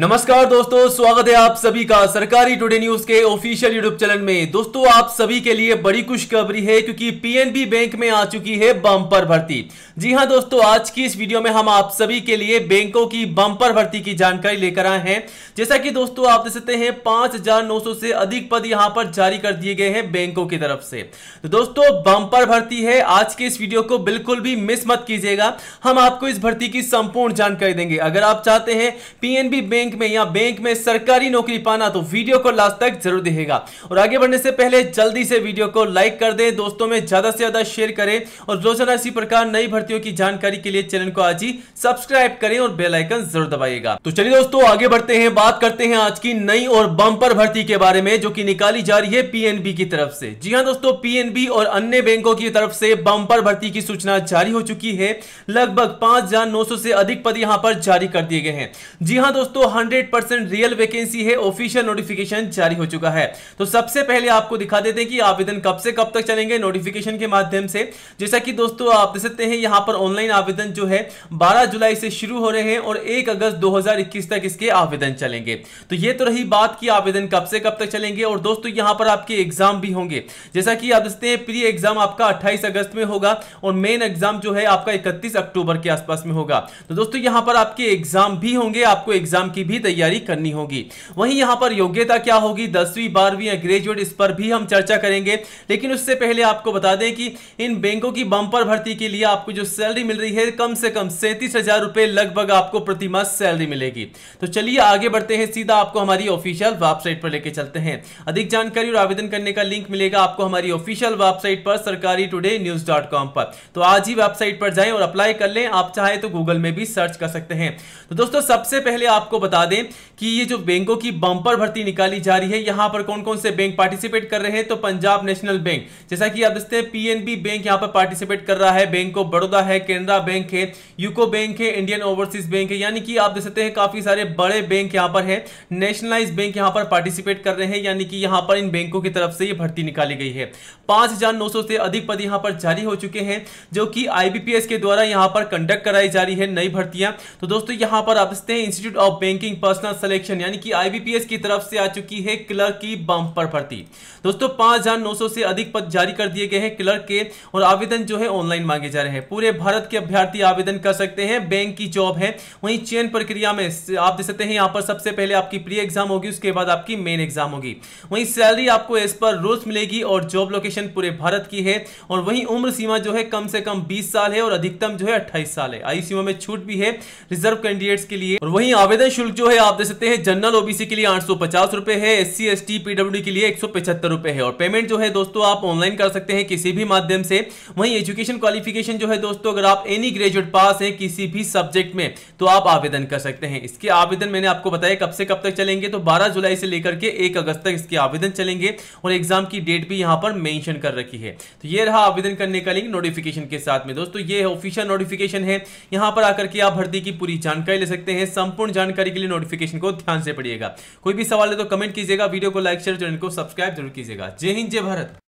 नमस्कार दोस्तों स्वागत है आप सभी का सरकारी टुडे न्यूज के ऑफिशियल यूट्यूब चैनल में दोस्तों आप सभी के लिए बड़ी खुशखबरी है क्योंकि पीएनबी बैंक में आ चुकी है बम्पर भर्ती जी हां दोस्तों आज की इस वीडियो में हम आप सभी के लिए बैंकों की बम्पर भर्ती की जानकारी लेकर आए हैं जैसा कि दोस्तों आप देख सकते हैं पांच से अधिक पद यहाँ पर जारी कर दिए गए हैं बैंकों की तरफ से तो दोस्तों बम्पर भर्ती है आज के इस वीडियो को बिल्कुल भी मिस मत कीजिएगा हम आपको इस भर्ती की संपूर्ण जानकारी देंगे अगर आप चाहते हैं पीएनबी बैंक बैंक में या बैंक में सरकारी नौकरी पाना तो वीडियो को लास्ट तक जरूर देखेगा और आगे बढ़ने से पहले जल्दी से वीडियो को लाइक कर दें दोस्तों में ज्यादा से ज्यादा शेयर करें और रोजाना इसी प्रकार नई भर्तियों की जानकारी के लिए चैनल को आज ही सब्सक्राइब करें और बेलाइकन जरूर दबाइएगा तो चलिए दोस्तों आगे बढ़ते हैं बात करते हैं आज की नई और बंपर भर्ती के बारे में जो की निकाली जा रही है पी की तरफ से जी हाँ दोस्तों पीएनबी और अन्य बैंकों की तरफ से बंपर भर्ती की सूचना जारी हो चुकी है लगभग पांच से अधिक पद यहां पर जारी कर दिए गए हैं जी हाँ दोस्तों हंड्रेड परसेंट रियल वैकेंसी है ऑफिशियल नोटिफिकेशन जारी हो चुका है तो सबसे पहले आपको दिखा देते हैं कि आवेदन कब से कब तक चलेंगे नोटिफिकेशन के माध्यम से जैसा कि दोस्तों आप देख सकते हैं यहाँ पर ऑनलाइन आवेदन जो है बारह जुलाई से शुरू हो रहे हैं और एक अगस्त दो तक इसके आवेदन चलेंगे तो ये तो रही बात की आवेदन कब से कब तक चलेंगे और दोस्तों यहाँ पर आपके एग्जाम भी होंगे जैसा कि आप देखते हैं प्री एग्जाम आपका अट्ठाईस अगस्त में होगा और मेन एग्जाम जो है आपका इकतीस अक्टूबर के आसपास में होगा तो दोस्तों यहां पर आपके एग्जाम भी होंगे आपको एग्जाम की भी तैयारी करनी होगी वहीं यहाँ पर योग्यता क्या होगी दसवीं बारहवीं या ग्रेजुएट इस पर भी हम चर्चा करेंगे लेकिन उससे पहले आपको बता दें कि इन बैंकों की बम्पर भर्ती के लिए आपको जो सैलरी मिल रही है कम से कम सैंतीस हजार रुपए लगभग आपको प्रतिमाह सैलरी मिलेगी तो चलिए आगे बढ़ते हैं सीधा आपको हमारी ऑफिशियल वेबसाइट पर लेके चलते हैं अधिक जानकारी और आवेदन करने का लिंक मिलेगा आपको हमारी ऑफिशियल वेबसाइट पर सरकारी टुडे न्यूज डॉट कॉम पर तो आज ही वेबसाइट पर जाएं और अप्लाई कर लें आप चाहे तो गूगल में भी सर्च कर सकते हैं तो दोस्तों सबसे पहले आपको बता बता दें कि ये जो बैंकों की बंपर भर्ती निकाली जा रही है यहां पर कौन कौन से बैंक पार्टिसिपेट कर रहे हैं तो पंजाब नेशनल बैंक जैसा कि आप देखते हैं पीएनबी बैंक यहां पर पार्टिसिपेट कर रहा है बैंक ऑफ बड़ौदा है केनरा बैंक है यूको बैंक है इंडियन ओवरसीज बैंक है यानी कि आप देख सकते हैं काफी सारे बड़े बैंक यहां पर है नेशनलाइज बैंक यहां पर पार्टिसिपेट कर रहे हैं यानी कि यहां पर इन बैंकों की तरफ से ये भर्ती निकाली गई है पांच से अधिक पद यहां पर जारी हो चुके हैं जो कि आईबीपीएस के द्वारा यहां पर कंडक्ट कराई जा रही है नई भर्तियां तो दोस्तों यहां पर आप देखते हैं institute of banking thinking personnel selection यानी कि आईबीपीएस की तरफ से आ चुकी है क्लर्क की बम्पर भर्ती दोस्तों पांच हजार नौ सौ से अधिक पद जारी कर दिए गए हैं क्लर्क के और आवेदन जो है ऑनलाइन मांगे जा रहे हैं पूरे भारत के अभ्यर्थी आवेदन कर सकते हैं बैंक की जॉब है वहीं चयन प्रक्रिया में आप देख सकते हैं यहाँ पर सबसे पहले आपकी प्री एग्जाम होगी उसके बाद आपकी मेन एग्जाम होगी वहीं सैलरी आपको इस पर रोज मिलेगी और जॉब लोकेशन पूरे भारत की है और वहीं उम्र सीमा जो है कम से कम बीस साल है और अधिकतम जो है अट्ठाईस साल है आयु सीमा में छूट भी है रिजर्व कैंडिडेट्स के लिए और वहीं आवेदन शुरू शुल्क जो है आप दे सकते हैं जनरल ओबीसी के लिए आठ सौ पचास रुपए है S C S T PW के लिए एक सौ पचहत्तर रुपए है और पेमेंट जो है दोस्तों आप ऑनलाइन कर सकते हैं किसी भी माध्यम से वहीं एजुकेशन क्वालिफिकेशन जो है दोस्तों अगर आप एनी ग्रेजुएट पास हैं किसी भी सब्जेक्ट में तो आप आवेदन कर सकते हैं इसके आवेदन मैंने आपको बताया कब से कब तक चलेंगे तो बारह जुलाई से लेकर के एक अगस्त तक इसके आवेदन चलेंगे और एग्जाम की डेट भी यहाँ पर मैंशन कर रखी है तो ये रहा आवेदन करने का लिंक नोटिफिकेशन के साथ में दोस्तों ये ऑफिशियल नोटिफिकेशन है यहाँ पर आकर के आप भर्ती की पूरी जानकारी ले सकते हैं संपूर्ण जानकारी के लिए नोटिफिकेशन को ध्यान से पढ़िएगा कोई भी सवाल है तो कमेंट कीजिएगा वीडियो को लाइक शेयर चैनल को सब्सक्राइब जरूर कीजिएगा जय हिंद जय भारत